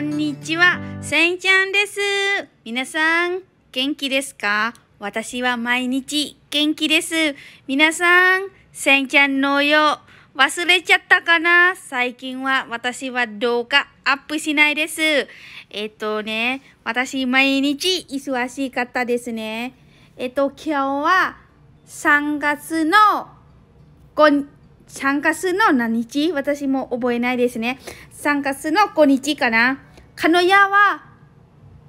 んにちは、せんちゃんです。皆さん、元気ですか私は毎日元気です。皆さん、せんちゃんのよう、忘れちゃったかな最近は私は動画アップしないです。えっとね、私毎日忙しかったですね。えっと、今日は3月の3月の何日私も覚えないですね。3月の5日かな。鹿屋は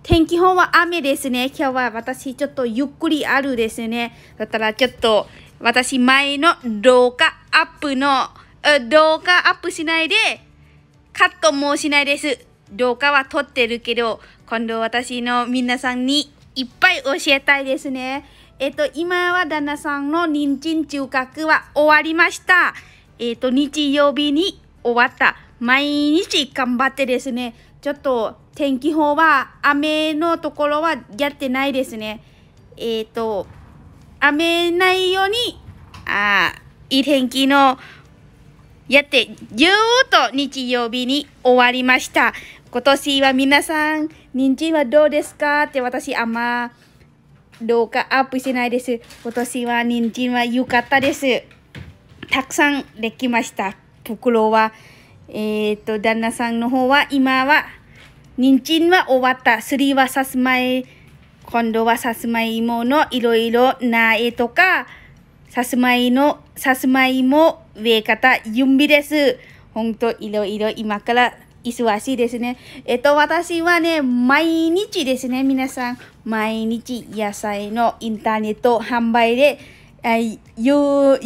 天気本は雨ですね。今日は私ちょっとゆっくりあるですね。だったらちょっと私前の動画アップの、動画アップしないで、カットもしないです。動画は撮ってるけど、今度私の皆さんにいっぱい教えたいですね。えっ、と、今は旦那さんの人参中核は終わりました。えっ、と、日曜日に終わった。毎日頑張ってですね。ちょっと天気法は雨のところはやってないですね。えっ、ー、と、雨ないように、ああ、いい天気のやって、じゅーっと日曜日に終わりました。今年は皆さん、人参はどうですかって私あんま動画アップしてないです。今年は人参は良かったです。たくさんできました。袋は。えっ、ー、と、旦那さんの方は、今は、人参は終わった。すりはさすまい、今度はさすまいものいろいろ苗とか、さすまいの、さすまいも植え方、準備です。ほんと、いろいろ今から忙しいですね。えっと、私はね、毎日ですね、皆さん、毎日野菜のインターネット販売で、あ夜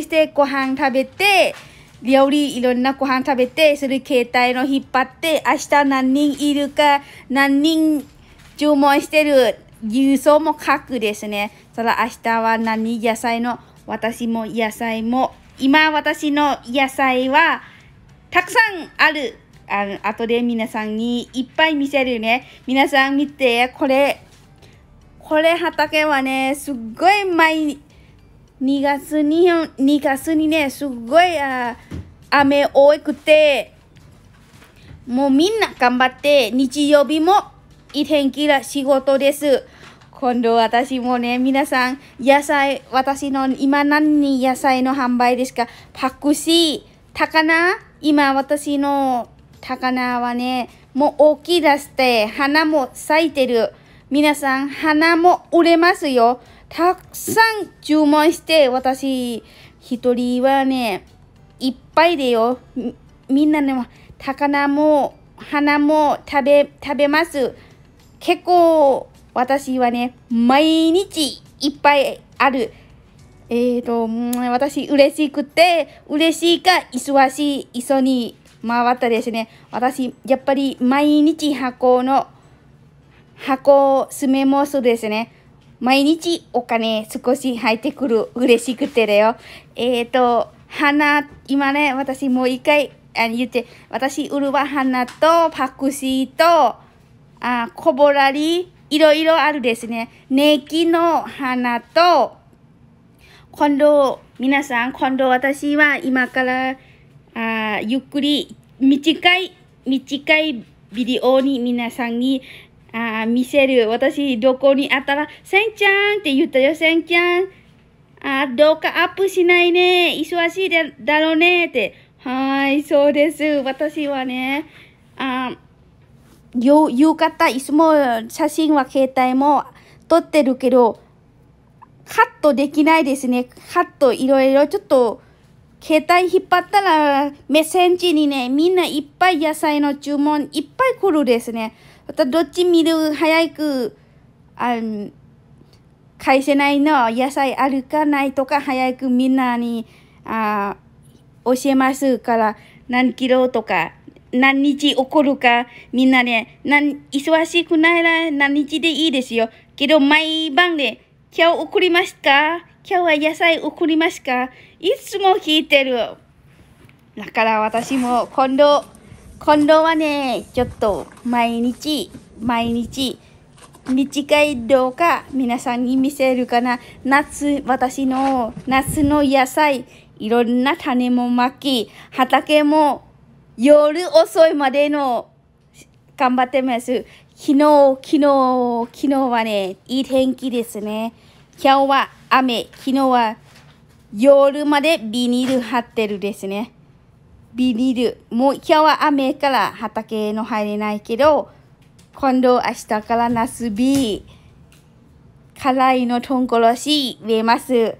してご飯食べて、料理いろんなご飯食べて、それ携帯の引っ張って、明日何人いるか、何人注文してる、郵送も書くですね。それ明日は何野菜の、私も野菜も、今私の野菜は、たくさんある。あの、後で皆さんにいっぱい見せるね。皆さん見て、これ、これ畑はね、すっごい毎日、2月に、2月にね、すごいあ雨多くて、もうみんな頑張って、日曜日もいい天気な仕事です。今度私もね、皆さん、野菜、私の今何に野菜の販売ですかパクシー、高菜今私の高菜はね、もう大きい出して、花も咲いてる。皆さん、花も売れますよ。たくさん注文して、私、一人はね、いっぱいでよ。みんなね、魚も、花も食べ、食べます。結構、私はね、毎日いっぱいある。えっ、ー、と、私、嬉しくて、嬉しいか、忙しい、急に回ったですね。私、やっぱり毎日箱の、箱詰めもすですね。毎日お金少し入ってくる。嬉しくてだよ。えっ、ー、と、花、今ね、私もう一回あ言って、私、ウるバ花とパクシーと、あ、こぼらり、いろいろあるですね。ネギの花と、今度、皆さん、今度私は今からあゆっくり短い短いビデオに皆さんにああ、見せる。私、どこにあったら、せんちゃんって言ったよ、せんちゃん。あどうかアップしないね。忙しいだだろうね。って。はい、そうです。私はね、あ夕夕方、いつも写真は携帯も撮ってるけど、カットできないですね。カットいろいろちょっと、携帯引っ張ったら、メッセンジにね、みんないっぱい野菜の注文いっぱい来るですね。またどっち見る早く、あ返せないの野菜あるかないとか早くみんなにあ教えますから何キロとか何日起こるかみんなね何忙しくないら何日でいいですよけど毎晩で今日送りますか今日は野菜送りますかいつも聞いてるだから私も今度近藤はね、ちょっと毎日、毎日、短い動画皆さんに見せるかな。夏、私の夏の野菜、いろんな種もまき、畑も夜遅いまでの頑張ってます。昨日、昨日、昨日はね、いい天気ですね。今日は雨、昨日は夜までビニール張ってるですね。ビビる。もう今日は雨から畑の入れないけど、今度明日からナスビ、辛いのとんこし植えます。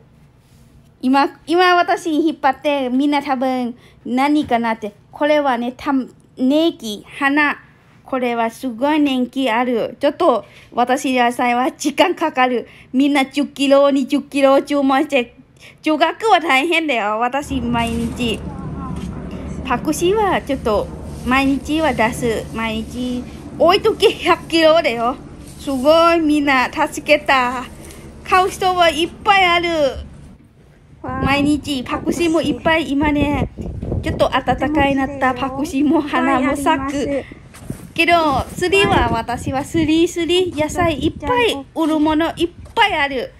今、今私に引っ張ってみんな多分何かなって、これはね、た年季、花。これはすごい年季ある。ちょっと私野菜は時間かかる。みんな10キロ、20キロ注文して、中学は大変だよ。私毎日。パクシーはちょっと毎日は出す。毎日、置いとけ100キロだよ。すごいみんな助けた。買う人はいっぱいある。毎日パクシーもいっぱい今ね、ちょっと暖かいなったパクシーも花も咲く。けど、釣りは私は釣り釣り野菜いっぱい売るものいっぱいある。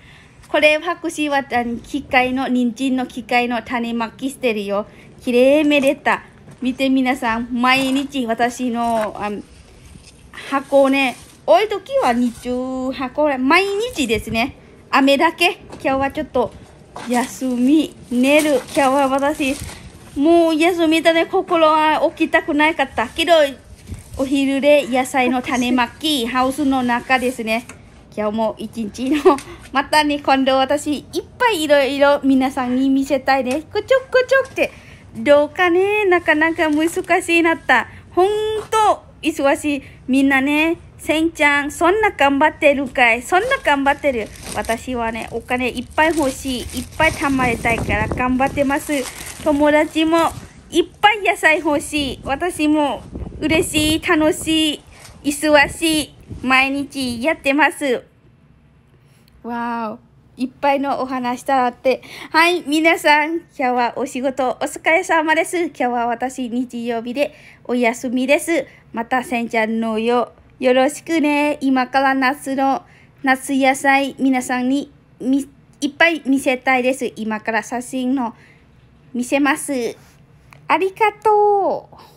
これ、博士は機械の、人参の機械の種まきしてるよ。きれいめでた。見て皆さん、毎日私のあ箱ね、多い時は日中箱、毎日ですね。雨だけ。今日はちょっと休み、寝る。今日は私、もう休みだね、心は起きたくないかったけど、お昼で野菜の種まき、ハウスの中ですね。今日も一日のまたね、今度私、いっぱいいろいろ皆さんに見せたいですこちょこちょって、どうかね、なかなか難しいなった。ほんと、忙しい。みんなね、せんちゃん、そんな頑張ってるかいそんな頑張ってる。私はね、お金いっぱい欲しい。いっぱい貯まりたいから頑張ってます。友達もいっぱい野菜欲しい。私も嬉しい、楽しい、忙しい。毎日やってます。わーいっぱいのお話したって。はい、皆さん、今日はお仕事お疲れ様です。今日は私日曜日でお休みです。またせんちゃんのよ、よろしくね。今から夏の夏野菜、皆さんにみいっぱい見せたいです。今から写真の見せます。ありがとう。